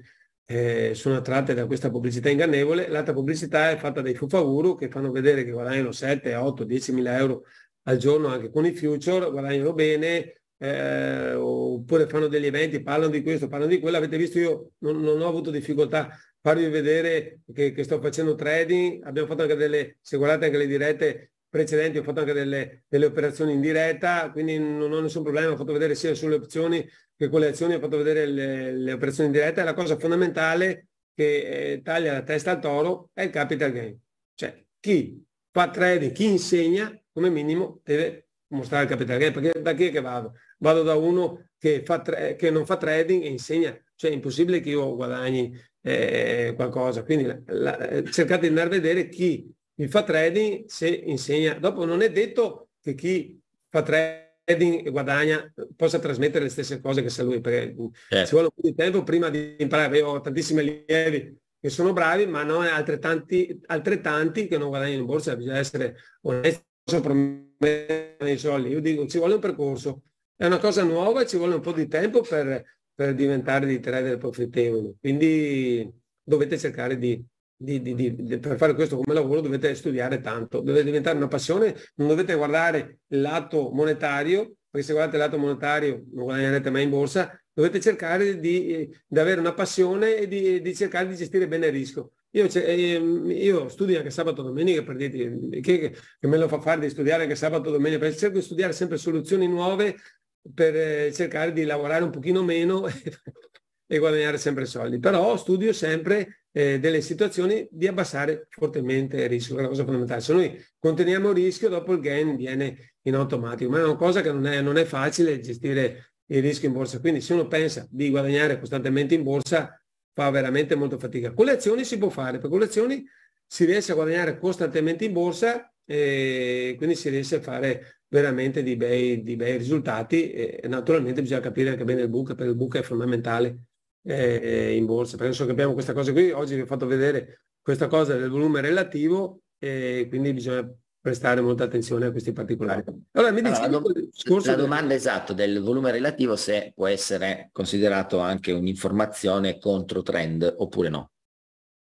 eh, sono attratte da questa pubblicità ingannevole, l'altra pubblicità è fatta dai fufaguru che fanno vedere che guadagnano 7, 8, 10 mila euro al giorno anche con i future, guadagnano bene, eh, oppure fanno degli eventi, parlano di questo, parlano di quello, avete visto io non, non ho avuto difficoltà a farvi vedere che, che, sto facendo trading, abbiamo fatto anche delle, se guardate anche le dirette precedenti, ho fatto anche delle, delle operazioni in diretta, quindi non ho nessun problema, ho fatto vedere sia sulle opzioni che con le azioni ho fatto vedere le, le operazioni dirette, la cosa fondamentale che eh, taglia la testa al toro è il capital gain. Cioè chi fa trading, chi insegna, come minimo deve mostrare il capital gain, perché da chi è che vado? Vado da uno che, fa tra- che non fa trading e insegna, cioè è impossibile che io guadagni eh, qualcosa, quindi la, la, cercate di andare a vedere chi fa trading se insegna. Dopo non è detto che chi fa trading trading guadagna, possa trasmettere le stesse cose che sa lui, perché certo. ci vuole un po' di tempo prima di imparare. Avevo tantissimi allievi che sono bravi, ma non altrettanti, altrettanti che non guadagnano in borsa, bisogna essere onesti, promettere i soldi. Io dico, ci vuole un percorso, è una cosa nuova, e ci vuole un po' di tempo per, per diventare di trader profittevoli. Quindi dovete cercare di di, di, di, per fare questo come lavoro dovete studiare tanto, dovete diventare una passione, non dovete guardare il lato monetario, perché se guardate il lato monetario non guadagnerete mai in borsa, dovete cercare di, di avere una passione e di, cercare di gestire bene il rischio. Io, ehm, io studio anche sabato e domenica, per dirti, che, che, me lo fa fare di studiare anche sabato e domenica, perché cerco di studiare sempre soluzioni nuove per eh, cercare di lavorare un pochino meno e guadagnare sempre soldi. Però studio sempre eh, delle situazioni di abbassare fortemente il rischio, che è una cosa fondamentale. Se noi conteniamo il rischio, dopo il gain viene in automatico, ma è una cosa che non è, non è facile gestire il rischio in borsa. Quindi se uno pensa di guadagnare costantemente in borsa, fa veramente molto fatica. Con le azioni si può fare, perché con le azioni si riesce a guadagnare costantemente in borsa e quindi si riesce a fare veramente di bei, di bei risultati e naturalmente bisogna capire anche bene il book, perché il book è fondamentale eh, in borsa, Penso che abbiamo questa cosa qui, oggi vi ho fatto vedere questa cosa del volume relativo e quindi bisogna prestare molta attenzione a questi particolari. Allora, mi dicevi allora, la, domanda del... esatta del volume relativo se può essere considerato anche un'informazione contro trend oppure no.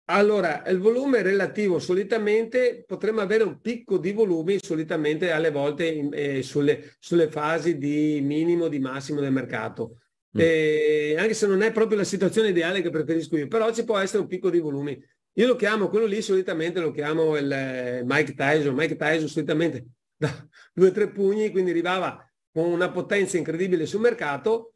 Allora, il volume relativo solitamente potremmo avere un picco di volumi solitamente alle volte eh, sulle, sulle fasi di minimo, di massimo del mercato. Mm. E eh, anche se non è proprio la situazione ideale che preferisco io, però ci può essere un picco di volumi. Io lo chiamo, quello lì solitamente lo chiamo il eh, Mike Tyson, Mike Tyson solitamente da due o tre pugni, quindi arrivava con una potenza incredibile sul mercato,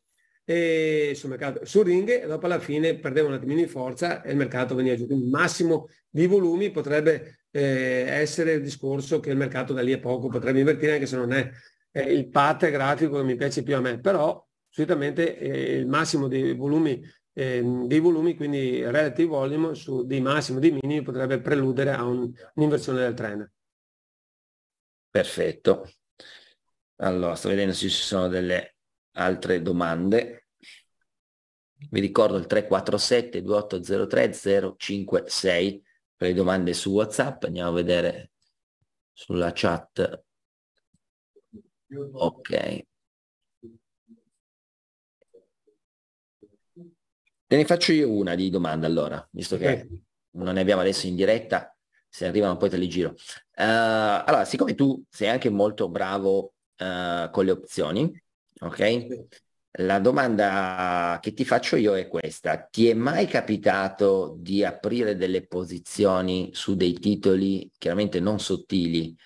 e sul, mercato sul ring e dopo alla fine perdeva un attimino di forza e il mercato veniva giù. Quindi il massimo di volumi potrebbe eh, essere il discorso che il mercato da lì a poco potrebbe invertire anche se non è eh, il pat grafico che mi piace più a me, però solitamente eh, il massimo dei volumi, eh, dei volumi, quindi relative volume su dei massimi, dei minimi potrebbe preludere a un, un'inversione del trend. Perfetto. Allora, sto vedendo se ci sono delle altre domande. Vi ricordo il 347 2803 056 per le domande su WhatsApp. Andiamo a vedere sulla chat. Ok. Te ne faccio io una di domanda allora, visto che okay. non ne abbiamo adesso in diretta, se arrivano poi te li giro. Uh, allora, siccome tu sei anche molto bravo uh, con le opzioni, ok? La domanda che ti faccio io è questa. Ti è mai capitato di aprire delle posizioni su dei titoli chiaramente non sottili,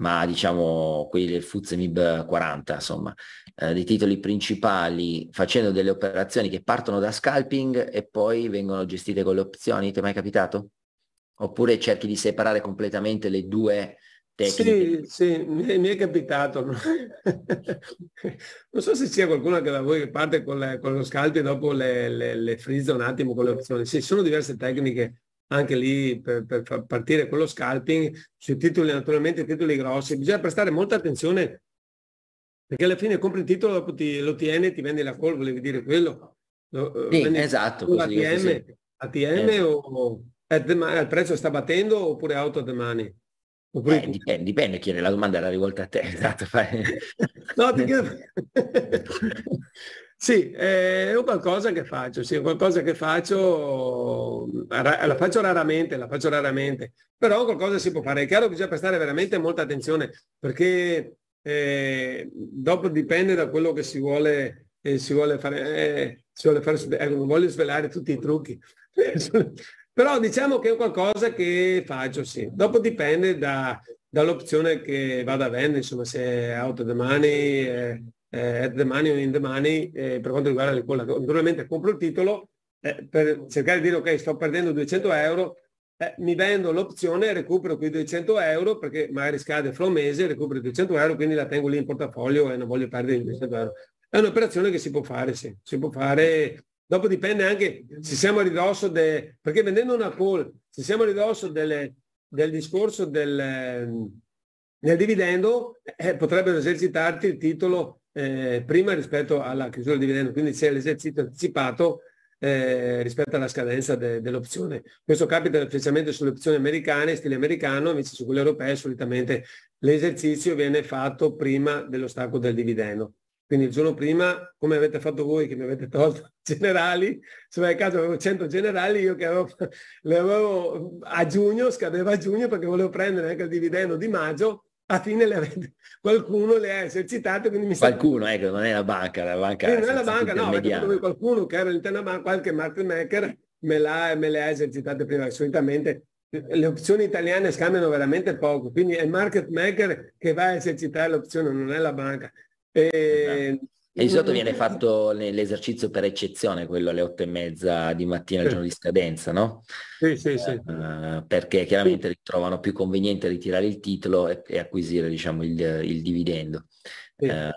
ma diciamo quelli del FTSE MIB 40, insomma, eh, dei titoli principali facendo delle operazioni che partono da scalping e poi vengono gestite con le opzioni, ti è mai capitato? Oppure cerchi di separare completamente le due tecniche? Sì, sì, mi è, capitato. non so se sia qualcuno anche da voi che parte con, le, con lo scalping e dopo le, le, le frizza un attimo con le opzioni. Sì, sono diverse tecniche anche lì per, per far partire quello scalping, sui titoli naturalmente titoli grossi, bisogna prestare molta attenzione perché alla fine compri il titolo, dopo ti, lo tieni ti vendi la call, volevi dire quello. Lo, eh, sì, esatto. Così, ATM, ATM eh. Certo. o al prezzo sta battendo oppure auto domani? Oppure... Eh, dipende, dipende chi era la domanda era rivolta a te, esatto. no, ti chiedo... Sì, è un qualcosa che faccio, sì, è qualcosa che faccio, la faccio raramente, la faccio raramente, però qualcosa si può fare. È chiaro che bisogna prestare veramente molta attenzione perché eh, dopo dipende da quello che si vuole, eh, si vuole fare, eh, si vuole fare ecco, non eh, voglio svelare tutti i trucchi, però diciamo che è qualcosa che faccio, sì. Dopo dipende da, dall'opzione che vado a vendere, insomma se è out of the money eh, eh, at the money in the money eh, per quanto riguarda le call. Naturalmente compro il titolo eh, per cercare di dire ok sto perdendo 200 euro, eh, mi vendo l'opzione recupero quei 200 euro perché magari scade fra un mese, recupero 200 euro, quindi la tengo lì in portafoglio e non voglio perdere i 200 euro. È un'operazione che si può fare, sì, si può fare Dopo dipende anche se siamo a ridosso, de, perché vendendo una call, se siamo a ridosso delle, del discorso del, ehm, del dividendo, eh, potrebbero esercitarti il titolo eh, prima rispetto alla chiusura del dividendo, quindi c'è l'esercizio anticipato eh, rispetto alla scadenza de, dell'opzione. Questo capita specialmente sulle opzioni americane, stile americano, invece su quelle europee solitamente l'esercizio viene fatto prima dello stacco del dividendo. Quindi il giorno prima, come avete fatto voi che mi avete tolto generali, se nel caso avevo 100 generali, io che avevo, le avevo a giugno, scadeva a giugno perché volevo prendere anche il dividendo di maggio, alla fine le avete, qualcuno le ha esercitate. Quindi mi qualcuno, sta... ecco, non è la banca, la banca... Sì, non è la banca, no, avete qualcuno che era all'interno della banca, qualche market maker me, la, me le ha esercitate prima, solitamente eh, le opzioni italiane scambiano veramente poco, quindi è il market maker che va a esercitare l'opzione, non è la banca. E... Esatto ehm, e di solito viene fatto l'esercizio per eccezione, quello alle otto e mezza di mattina, il giorno di scadenza, no? Sì, sì, sì. Eh, perché chiaramente sì. trovano più conveniente ritirare il titolo e, e acquisire, diciamo, il, il dividendo. Sì. Eh,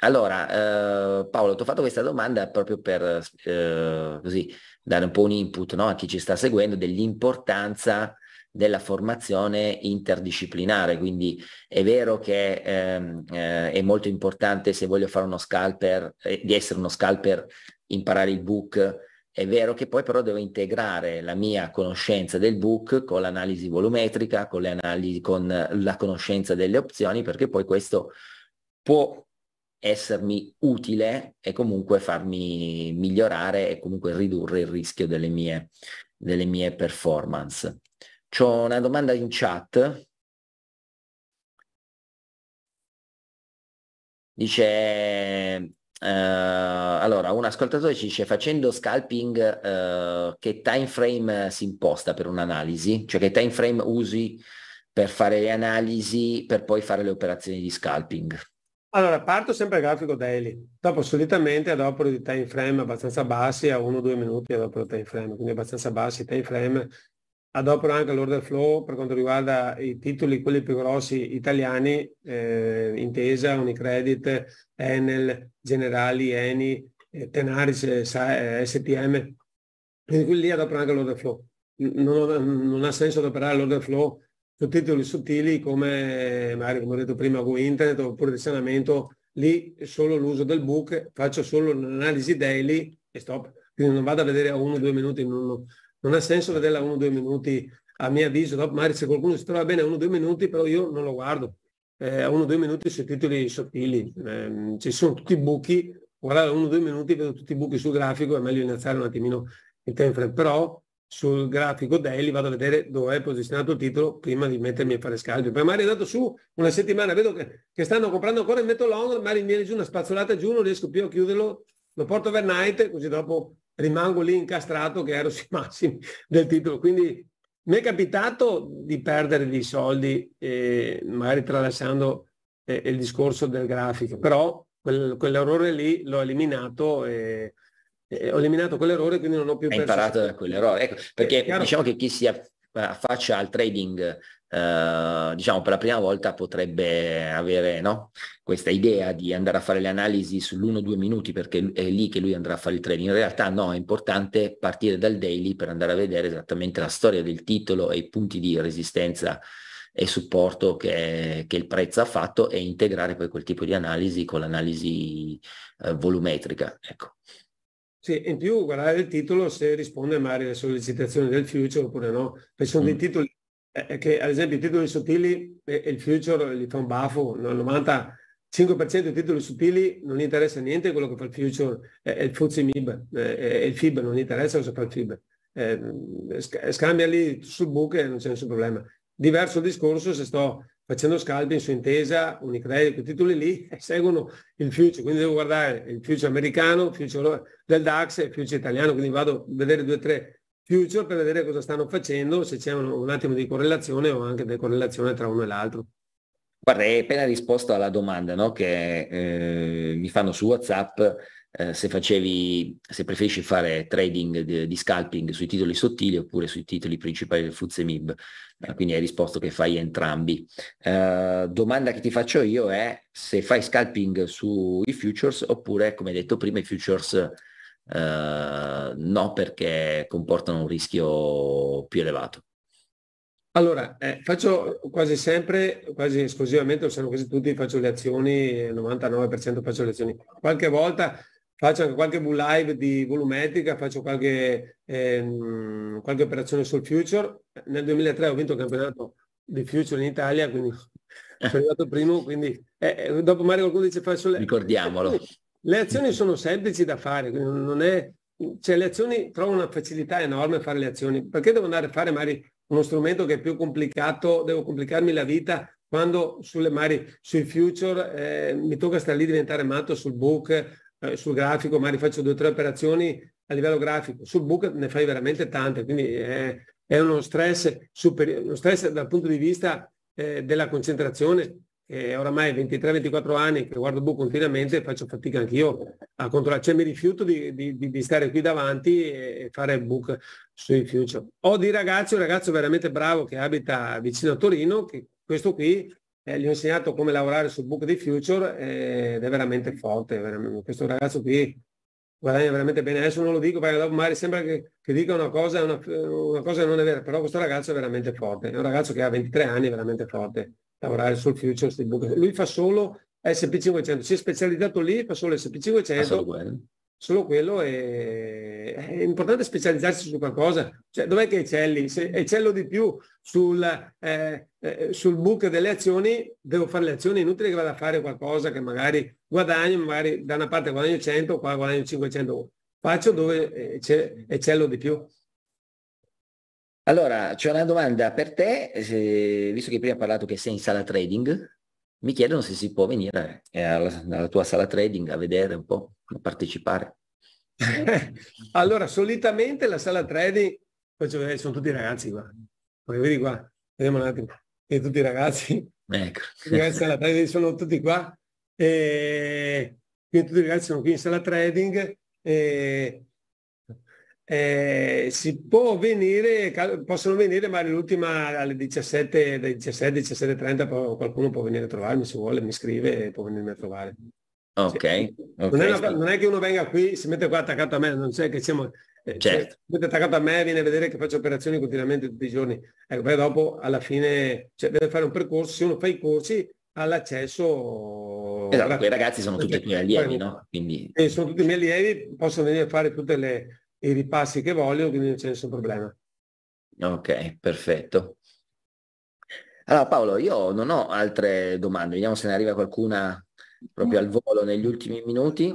allora, eh, Paolo, ti ho fatto questa domanda proprio per eh, così, dare un po' un input no? a chi ci sta seguendo dell'importanza della formazione interdisciplinare, quindi è vero che ehm, eh, è molto importante se voglio fare uno scalper, eh, di essere uno scalper, imparare il book, è vero che poi però devo integrare la mia conoscenza del book con l'analisi volumetrica, con, le analisi, con la conoscenza delle opzioni, perché poi questo può essermi utile e comunque farmi migliorare e comunque ridurre il rischio delle mie, delle mie performance. C'ho una domanda in chat. Dice, eh, allora, un ascoltatore ci dice, facendo scalping, eh, che time frame eh, si imposta per un'analisi? Cioè che time frame usi per fare le analisi, per poi fare le operazioni di scalping? Allora, parto sempre al grafico daily, dopo solitamente adopero di time frame abbastanza bassi, a 1-2 minuti adopero time frame, quindi abbastanza bassi, time frame adopero anche l'order flow per quanto riguarda i titoli, quelli più grossi italiani, eh, Intesa, Unicredit, Enel, Generali, Eni, eh, Tenaris, eh, STM. Eh, Quindi quelli lì adopero anche l'order flow. Non, non ha senso adoperare l'order flow su titoli sottili come, magari come ho detto prima, Go Internet oppure risanamento. Lì solo l'uso del book, faccio solo un'analisi daily e stop. Quindi non vado a vedere a uno o due minuti, in uno, non ha senso vederla uno o due minuti, a mio avviso, dopo magari se qualcuno si trova bene a uno o due minuti, però io non lo guardo. Eh, a uno o due minuti sui titoli sottili, eh, ci sono tutti i buchi, guardare uno o due minuti vedo tutti i buchi sul grafico, è meglio iniziare un attimino il time frame, però sul grafico daily vado a vedere dove è posizionato il titolo prima di mettermi a fare scalpio. Poi magari è andato su una settimana, vedo che, che stanno comprando ancora e metto long, magari viene giù una spazzolata giù, non riesco più a chiuderlo, lo porto overnight, così dopo rimango lì incastrato che ero sui massimi del titolo. Quindi mi è capitato di perdere dei soldi, eh, magari tralasciando eh, il discorso del grafico, però quel, quell'errore lì l'ho eliminato. E, e ho eliminato quell'errore quindi non ho più Hai imparato da quell'errore ecco, perché diciamo che chi si affaccia al trading eh, diciamo per la prima volta potrebbe avere no, questa idea di andare a fare le analisi sull'1-2 minuti perché è lì che lui andrà a fare il trading. In realtà no, è importante partire dal daily per andare a vedere esattamente la storia del titolo e i punti di resistenza e supporto che, che il prezzo ha fatto e integrare poi quel tipo di analisi con l'analisi eh, volumetrica. Ecco. Sì, in più guardare il titolo se risponde magari alle sollecitazioni del future oppure no, perché sono mm. dei titoli è che ad esempio i titoli sottili e il future gli fa un baffo, nel 95% dei titoli sottili non gli interessa niente quello che fa il future e il FUZI MIB e eh, il FIB non gli interessa cosa fa il FIB. Eh, scambia lì sul book e non c'è nessun problema. Diverso discorso se sto facendo scalping su Intesa, Unicredit, quei titoli lì seguono il future, quindi devo guardare il future americano, il future del DAX e il future italiano, quindi vado a vedere due o tre future per vedere cosa stanno facendo, se c'è un, un attimo di correlazione o anche correlazione tra uno e l'altro. Guarda, hai appena risposto alla domanda no? che eh, mi fanno su WhatsApp. Eh, se, facevi, se preferisci fare trading di, di, scalping sui titoli sottili oppure sui titoli principali del FTSE MIB, eh, quindi hai risposto che fai entrambi. Eh, domanda che ti faccio io è se fai scalping sui futures oppure, come detto prima, i futures eh, no perché comportano un rischio più elevato. Allora, eh, faccio quasi sempre, quasi esclusivamente, o se quasi tutti, faccio le azioni, il 99% faccio le azioni. Qualche volta faccio anche qualche live di volumetrica, faccio qualche, ehm, qualche operazione sul future. Nel 2003 ho vinto il campionato di future in Italia, quindi eh. sono arrivato primo, quindi eh, eh dopo Mario qualcuno dice fai sulle... Ricordiamolo. Le azioni sono semplici da fare, non è, cioè le azioni trovano una facilità enorme a fare le azioni. Perché devo andare a fare magari uno strumento che è più complicato, devo complicarmi la vita quando sulle, mari, sui future eh, mi tocca stare lì diventare matto sul book, eh, sul grafico, magari faccio due o tre operazioni a livello grafico. Sul book ne fai veramente tante, quindi è, è uno stress superiore, uno stress dal punto di vista eh, della concentrazione e oramai 23-24 anni che guardo book continuamente faccio fatica anch'io a controllare, cioè mi rifiuto di, di, di, stare qui davanti e fare book sui future. Ho di ragazzi, un ragazzo veramente bravo che abita vicino a Torino, che questo qui eh, gli ho insegnato come lavorare sul book di future eh, ed è veramente forte, veramente. questo ragazzo qui guadagna veramente bene, adesso non lo dico perché dopo magari sembra che, che dica una cosa, una, una cosa non è vera, però questo ragazzo è veramente forte, è un ragazzo che ha 23 anni, è veramente forte lavorare sul future di Booker. Lui fa solo SP500, si è specializzato lì, fa solo SP500, ah, solo quello. solo quello, e è importante specializzarsi su qualcosa. Cioè, dov'è che eccelli? Se eccello di più sul, eh, eh sul book delle azioni, devo fare le azioni, è inutile che vada a fare qualcosa che magari guadagno, magari da una parte guadagno 100, qua guadagno 500, faccio dove eccello eh, di più. Allora, c'è una domanda per te, se, visto che prima hai parlato che sei in sala trading, mi chiedono se si può venire eh, alla, alla tua sala trading a vedere un po', a partecipare. allora, solitamente la sala trading, eh, sono tutti ragazzi qua, Poi vedi qua, vediamo un attimo, vedi tutti i ragazzi, ecco. ragazzi sala trading sono tutti qua, e eh, quindi tutti i ragazzi sono qui in sala trading, e eh, si può venire, possono venire ma l'ultima alle 17, 17, 30, qualcuno può venire a trovarmi se vuole, mi scrive può venirmi a trovare. Ok. okay. Non, è una, non, è che uno venga qui, si mette qua attaccato a me, non c'è che siamo... Eh, cioè, certo. Cioè, mette attaccato a me, viene a vedere che faccio operazioni continuamente tutti i giorni. Ecco, poi dopo alla fine cioè, deve fare un percorso, se uno fa i corsi ha l'accesso... Esatto, quei ragazzi sono tutti i tuoi allievi, no? Quindi... sono tutti i miei allievi, possono venire a fare tutte le i ripassi che voglio, quindi non c'è nessun problema. Ok, perfetto. Allora Paolo, io non ho altre domande, vediamo se ne arriva qualcuna proprio al volo negli ultimi minuti.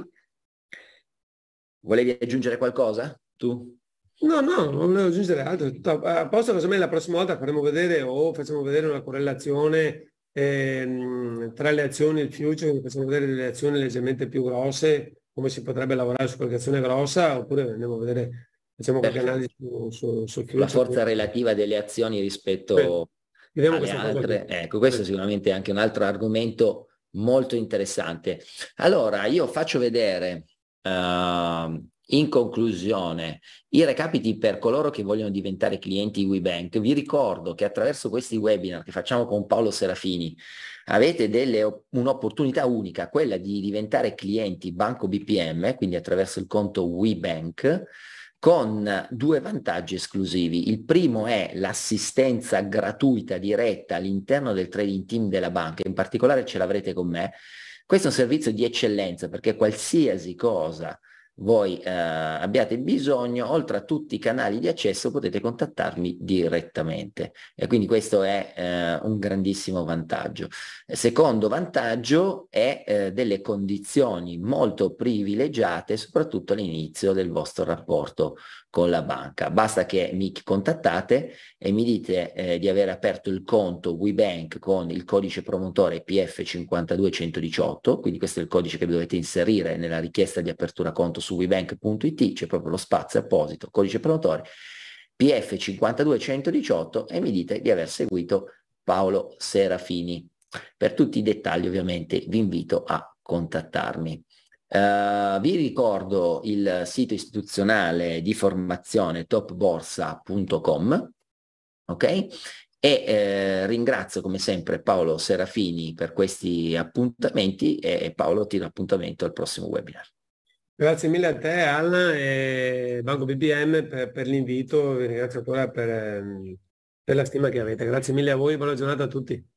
Volevi aggiungere qualcosa tu? No, no, non volevo aggiungere altro. Tutto a posto, casomai la prossima volta faremo vedere o facciamo vedere una correlazione ehm, tra le azioni e il future, facciamo vedere delle azioni leggermente più grosse come si potrebbe lavorare su qualche azione grossa oppure andiamo a vedere diciamo qualche certo. analisi su, su, su la forza pure. relativa delle azioni rispetto Beh, alle altre ecco questo Beh. è sicuramente anche un altro argomento molto interessante allora io faccio vedere uh, in conclusione, i recapiti per coloro che vogliono diventare clienti di WeBank, vi ricordo che attraverso questi webinar che facciamo con Paolo Serafini, avete delle, un'opportunità unica, quella di diventare clienti Banco BPM, quindi attraverso il conto WeBank, con due vantaggi esclusivi. Il primo è l'assistenza gratuita diretta all'interno del trading team della banca, in particolare ce l'avrete con me. Questo è un servizio di eccellenza perché qualsiasi cosa voi eh, abbiate bisogno, oltre a tutti i canali di accesso potete contattarmi direttamente e quindi questo è eh, un grandissimo vantaggio. Secondo vantaggio è eh, delle condizioni molto privilegiate soprattutto all'inizio del vostro rapporto con la banca. Basta che mi contattate e mi dite eh, di aver aperto il conto WeBank con il codice promotore PF52118, quindi questo è il codice che dovete inserire nella richiesta di apertura conto su webank.it, c'è proprio lo spazio apposito, codice promotore PF52118 e mi dite di aver seguito Paolo Serafini. Per tutti i dettagli ovviamente vi invito a contattarmi. Eh, vi ricordo il sito istituzionale di formazione topborsa.com, ok? E eh, ringrazio come sempre Paolo Serafini per questi appuntamenti e Paolo ti do appuntamento al prossimo webinar. Grazie mille a te Alla e Banco BBM per, per l'invito, vi ringrazio ancora per, ehm, per la stima che avete. Grazie mille a voi, buona giornata a tutti.